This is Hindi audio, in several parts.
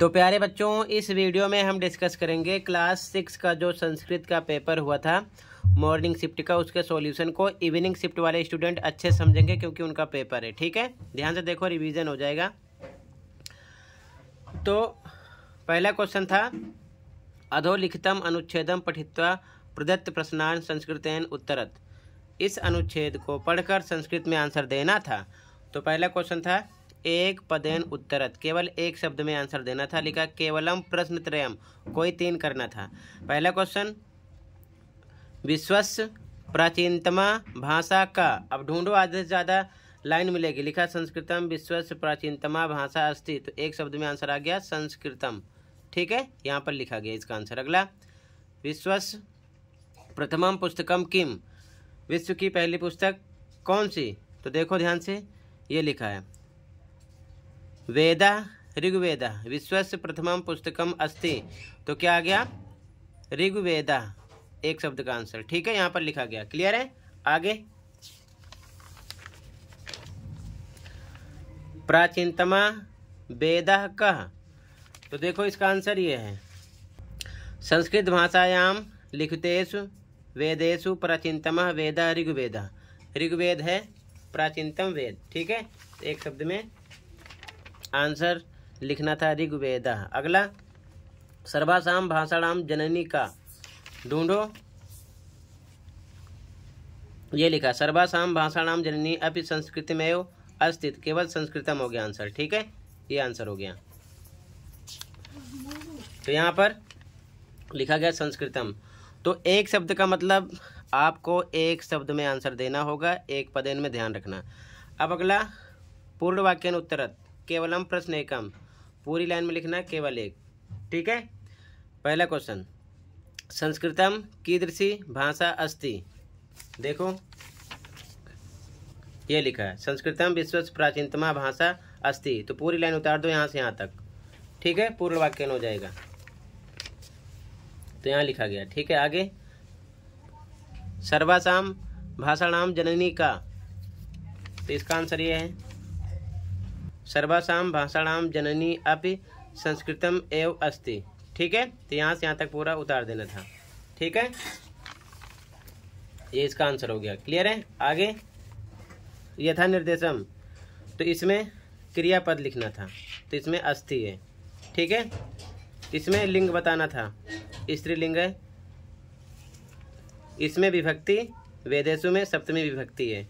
तो प्यारे बच्चों इस वीडियो में हम डिस्कस करेंगे क्लास सिक्स का जो संस्कृत का पेपर हुआ था मॉर्निंग शिफ्ट का उसके सॉल्यूशन को इवनिंग शिफ्ट वाले स्टूडेंट अच्छे समझेंगे क्योंकि उनका पेपर है ठीक है ध्यान से देखो रिवीजन हो जाएगा तो पहला क्वेश्चन था अधोलिखितम अनुच्छेदम पठित्वा प्रदत्त प्रश्नान संस्कृतेन उत्तरत इस अनुच्छेद को पढ़कर संस्कृत में आंसर देना था तो पहला क्वेश्चन था एक पदेन उत्तरत केवल एक शब्द में आंसर देना था लिखा केवलम प्रश्न त्रयम कोई तीन करना था पहला क्वेश्चन विश्वस प्राचीनतमा भाषा का अब ढूंढो आधे से ज़्यादा लाइन मिलेगी लिखा संस्कृतम विश्वस प्राचीनतमा भाषा अस्थि तो एक शब्द में आंसर आ गया संस्कृतम ठीक है यहाँ पर लिखा गया इसका आंसर अगला विश्वस प्रथमम पुस्तकम किम विश्व की पहली पुस्तक कौन सी तो देखो ध्यान से ये लिखा है वेद ऋग्वेद विश्व प्रथम पुस्तकम अस्ति तो क्या आ गया ऋग्वेद एक शब्द का आंसर ठीक है यहाँ पर लिखा गया क्लियर है आगे प्राचीनतमा वेद कह तो देखो इसका आंसर ये है संस्कृत भाषायाम लिखतेषु वेदेशु प्राचीनतम वेद ऋग्वेद ऋग्वेद है प्राचीनतम वेद ठीक है एक शब्द में आंसर लिखना था ऋग्वेद अगला सर्वासाम भाषाणाम जननी का ढूंढो ये लिखा सर्वासाम भाषाणाम जननी अपि संस्कृत में अस्तित्व केवल संस्कृतम हो गया आंसर ठीक है ये आंसर हो गया तो यहाँ पर लिखा गया संस्कृतम तो एक शब्द का मतलब आपको एक शब्द में आंसर देना होगा एक पदेन में ध्यान रखना अब अगला पूर्ण वाक्यन उत्तरत केवलम प्रश्न एकम पूरी लाइन में लिखना केवल एक ठीक है पहला क्वेश्चन संस्कृतम कीदृशी भाषा अस्ति देखो ये लिखा है संस्कृतम विश्व प्राचीनतमा भाषा अस्ति तो पूरी लाइन उतार दो यहाँ से यहाँ तक ठीक है पूर्ण वाक्य हो जाएगा तो यहाँ लिखा गया ठीक है आगे सर्वासाम भाषा नाम जननी का तो इसका आंसर ये है सर्वासाम भाषाणाम जननी अपि संस्कृतम एव अस्ति ठीक है तो यहाँ से यहाँ तक पूरा उतार देना था ठीक है ये इसका आंसर हो गया क्लियर है आगे यथा निर्देशम तो इसमें क्रियापद लिखना था तो इसमें अस्थि है ठीक है इसमें लिंग बताना था स्त्रीलिंग है इसमें विभक्ति वेदेशु में सप्तमी विभक्ति है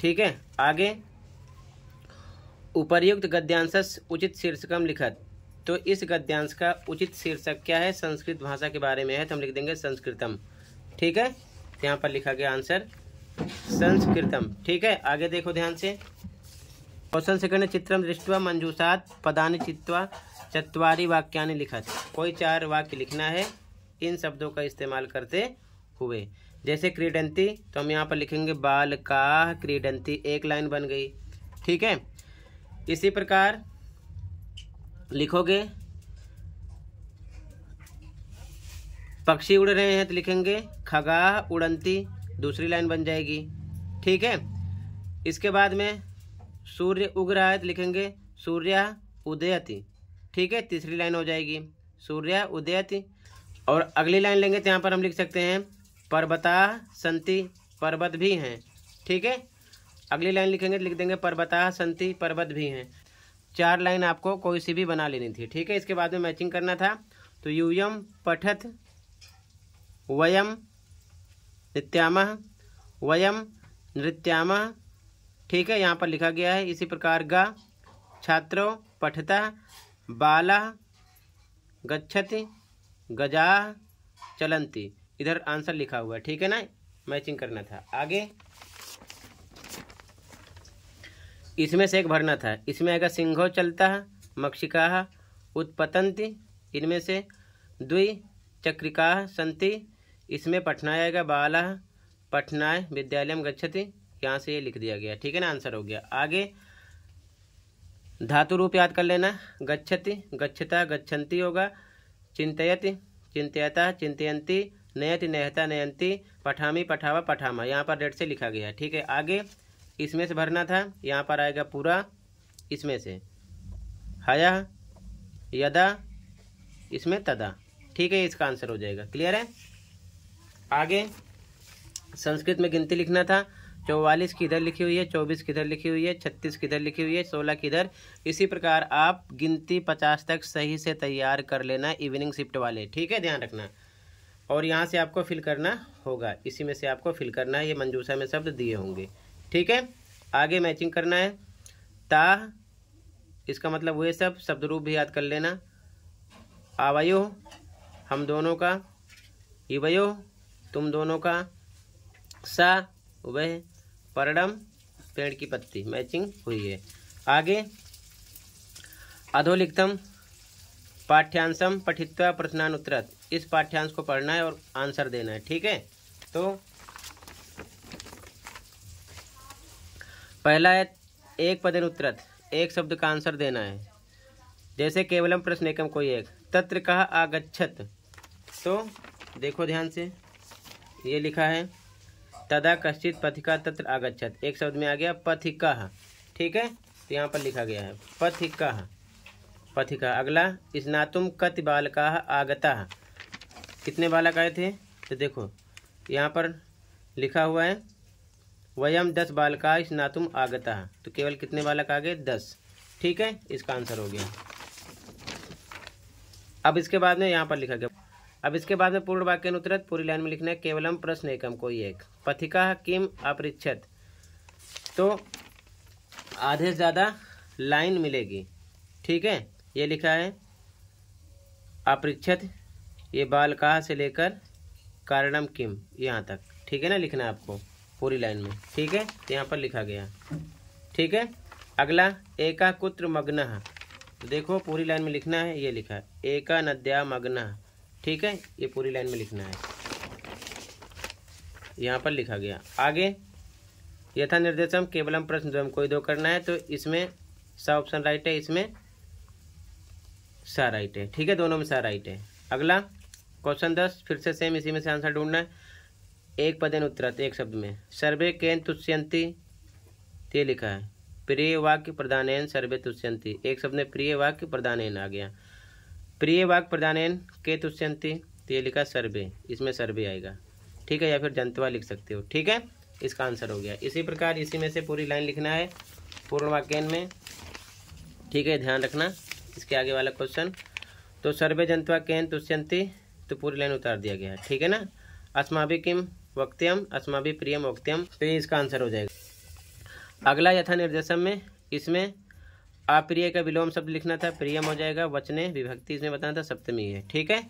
ठीक है आगे उपर्युक्त गद्यांश उचित शीर्षकम लिखत तो इस गद्यांश का उचित शीर्षक क्या है संस्कृत भाषा के बारे में है तो हम लिख देंगे संस्कृतम ठीक है तो यहाँ पर लिखा गया आंसर संस्कृतम ठीक है आगे देखो ध्यान से क्वेश्चन सेकंड चित्रम दृष्टवा मंजूसात पदानि चित्वा चतवारी वाक्यानि लिखत कोई चार वाक्य लिखना है इन शब्दों का इस्तेमाल करते हुए जैसे क्रीडंती तो हम यहाँ पर लिखेंगे बाल का क्रीडंती एक लाइन बन गई ठीक है इसी प्रकार लिखोगे पक्षी उड़ रहे हैं तो लिखेंगे खगा उड़ंती दूसरी लाइन बन जाएगी ठीक है इसके बाद में सूर्य उग रहा है तो लिखेंगे सूर्य उदयति ठीक है तीसरी लाइन हो जाएगी सूर्य उदयति और अगली लाइन लेंगे तो यहाँ पर हम लिख सकते हैं पर्वता संति पर्वत भी हैं ठीक है अगली लाइन लिखेंगे लिख देंगे पर्वता संति पर्वत भी हैं चार लाइन आपको कोई सी भी बना लेनी थी ठीक है इसके बाद में मैचिंग करना था तो यूयम पठत वयम नित्याम वयम नृत्याम ठीक है यहाँ पर लिखा गया है इसी प्रकार ग छात्रो पठता बाला गच्छति गजा चलंती इधर आंसर लिखा हुआ है ठीक है ना मैचिंग करना था आगे इसमें से एक भरना था इसमें आएगा सिंघो चलता है मक्षिका उत्पतंति इनमें से द्वि चक्रिका संति इसमें पठनाय आएगा बाला पठनाय विद्यालय गच्छति यहाँ से ये लिख दिया गया ठीक है ना आंसर हो गया आगे धातु रूप याद कर लेना गच्छति गच्छता गच्छन्ति होगा चिंतयति चिंतयता चिंतयंती नयति नयता नयंती पठामी पठावा पठामा यहाँ पर डेट से लिखा गया ठीक है आगे इसमें से भरना था यहाँ पर आएगा पूरा इसमें से हया यदा इसमें तदा ठीक है इसका आंसर हो जाएगा क्लियर है आगे संस्कृत में गिनती लिखना था चौवालीस किधर लिखी हुई है चौबीस किधर लिखी हुई है छत्तीस किधर लिखी हुई है सोलह किधर इसी प्रकार आप गिनती पचास तक सही से तैयार कर लेना इवनिंग शिफ्ट वाले ठीक है ध्यान रखना और यहाँ से आपको फिल करना होगा इसी में से आपको फिल करना है ये मंजूसा में शब्द दिए होंगे ठीक है आगे मैचिंग करना है ता इसका मतलब वह सब शब्द रूप भी याद कर लेना आवयो हम दोनों का इवयो तुम दोनों का सा वह परडम पेड़ की पत्ती मैचिंग हुई है आगे अधोलिखतम पाठ्यांशम पठित्वा प्रश्नानुत्तरत इस पाठ्यांश को पढ़ना है और आंसर देना है ठीक है तो पहला है एक पदन उत्तरत एक शब्द का आंसर देना है जैसे केवलम प्रश्न एकम कोई एक तत्र कहा आगच्छत तो देखो ध्यान से ये लिखा है तदा कश्चित पथिका तत्र आगच्छत एक शब्द में आ गया पथिका ठीक है तो यहाँ पर लिखा गया है पथिका पथिका अगला स्नातुम कति बालका आगता कितने बालक आए थे तो देखो यहाँ पर लिखा हुआ है वयम दस बालका स्नातुम आगता तो केवल कितने बालक आ गए दस ठीक है इसका आंसर हो गया अब इसके बाद में यहाँ पर लिखा गया अब इसके बाद में पूर्ण वाक्य अनुतरत पूरी लाइन में लिखना है केवलम प्रश्न एकम कोई एक पथिका किम अपरिच्छत तो आधे से ज़्यादा लाइन मिलेगी ठीक है ये लिखा है अपरिच्छत ये बालकाह से लेकर कारणम किम यहाँ तक ठीक है ना लिखना है आपको पूरी लाइन में ठीक है तो यहाँ पर लिखा गया ठीक है अगला एका कुत्र मग्न तो देखो पूरी लाइन में लिखना है ये लिखा है एका नद्या मग्न ठीक है ये पूरी लाइन में लिखना है यहाँ पर लिखा गया आगे यथा निर्देशम केवलम प्रश्न जो हम कोई दो करना है तो इसमें सा ऑप्शन राइट है इसमें सा राइट है ठीक है दोनों में सा राइट है अगला क्वेश्चन दस फिर से सेम इसी में से आंसर ढूंढना है एक पदन उत्तरात एक शब्द में सर्वे केन तुष्यंती ये लिखा है प्रिय वाक्य प्रदान सर्वे तुष्यंती एक शब्द में प्रिय वाक्य प्रदान आ गया प्रिय वाक्य प्रदान के तुष्यंती तो ये लिखा सर्वे इसमें सर्वे आएगा ठीक है या फिर जंतवा लिख सकते हो ठीक है इसका आंसर हो गया इसी प्रकार इसी में से पूरी लाइन लिखना है पूर्ण वाक्यन में ठीक है ध्यान रखना इसके आगे वाला क्वेश्चन तो सर्वे जंतवा केन तुष्यंती तो पूरी लाइन उतार दिया गया है ठीक है ना अस्माभि किम वक्त्यम अस्मा भी प्रियम वक्त्यम तो ये इसका आंसर हो जाएगा अगला यथा निर्देशम में इसमें अप्रिय का विलोम शब्द लिखना था प्रियम हो जाएगा वचने विभक्ति इसमें बताना था सप्तमी है ठीक है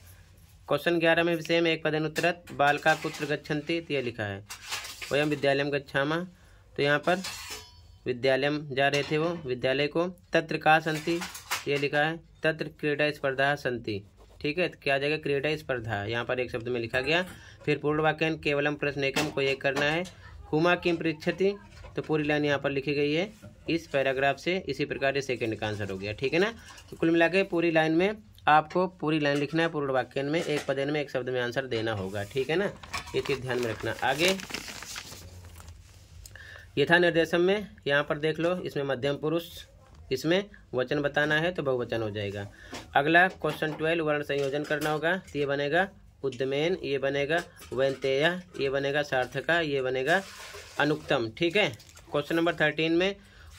क्वेश्चन ग्यारह में सेम एक पदन उत्तरत बालका पुत्र गच्छन्ति तो यह लिखा है वयम विद्यालय गच्छामा तो यहाँ पर विद्यालय जा रहे थे वो विद्यालय को तत्र का संति तो ये लिखा है तत्र क्रीडा स्पर्धा संति ठीक है तो क्या आ जाएगा क्रीडा स्पर्धा यहाँ पर एक शब्द में लिखा गया फिर पूर्णवाक्यन केवलम प्रश्न एकम को एक करना है हुमा किम पृछति तो पूरी लाइन यहाँ पर लिखी गई है इस पैराग्राफ से इसी प्रकार ये सेकेंड का आंसर हो गया ठीक है ना तो कुल मिला के पूरी लाइन में आपको पूरी लाइन लिखना है पूर्ण वाक्यन में एक पदन में एक शब्द में आंसर देना होगा ठीक है ना ये चीज़ ध्यान में रखना आगे यथा निर्देशम में यहाँ पर देख लो इसमें मध्यम पुरुष इसमें वचन बताना है तो बहुवचन हो जाएगा अगला क्वेश्चन ट्वेल्व वर्ण संयोजन करना होगा तो ये बनेगा उद्यमेन ये बनेगा वैंतेय ये बनेगा सार्थका ये बनेगा अनुक्तम ठीक है क्वेश्चन नंबर थर्टीन में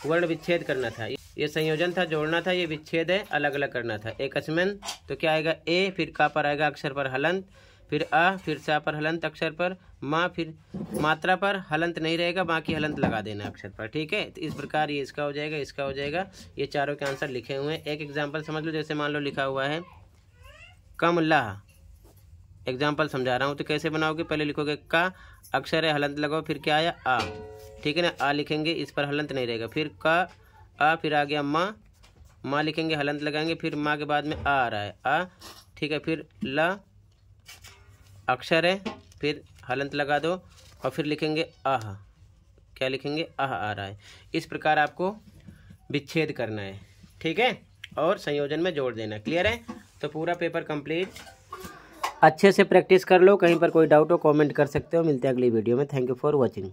वर्ण विच्छेद करना था ये संयोजन था जोड़ना था ये विच्छेद है अलग अलग करना था एक अस्मन तो क्या आएगा ए फिर का पर आएगा अक्षर पर हलंत फिर अ फिर सा पर हलंत अक्षर पर माँ फिर मात्रा पर हलंत नहीं रहेगा बाकी हलंत लगा देना अक्षर पर ठीक है तो इस प्रकार ये इसका हो जाएगा इसका हो जाएगा ये चारों के आंसर लिखे हुए हैं एक एग्जाम्पल समझ लो जैसे मान लो लिखा हुआ है कमला एग्जाम्पल समझा रहा हूँ तो कैसे बनाओगे पहले लिखोगे का अक्षर है हलंत लगाओ फिर क्या आया आ ठीक है ना आ लिखेंगे इस पर हलंत नहीं रहेगा फिर का आ फिर आ गया माँ माँ लिखेंगे हलंत लगाएंगे फिर माँ के बाद में आ आ रहा है आ ठीक है फिर ल अक्षर है फिर हलंत लगा दो और फिर लिखेंगे आह क्या लिखेंगे आह आ रहा है इस प्रकार आपको विच्छेद करना है ठीक है और संयोजन में जोड़ देना क्लियर है तो पूरा पेपर कंप्लीट अच्छे से प्रैक्टिस कर लो कहीं पर कोई डाउट हो कमेंट कर सकते हो मिलते हैं अगली वीडियो में थैंक यू फॉर वॉचिंग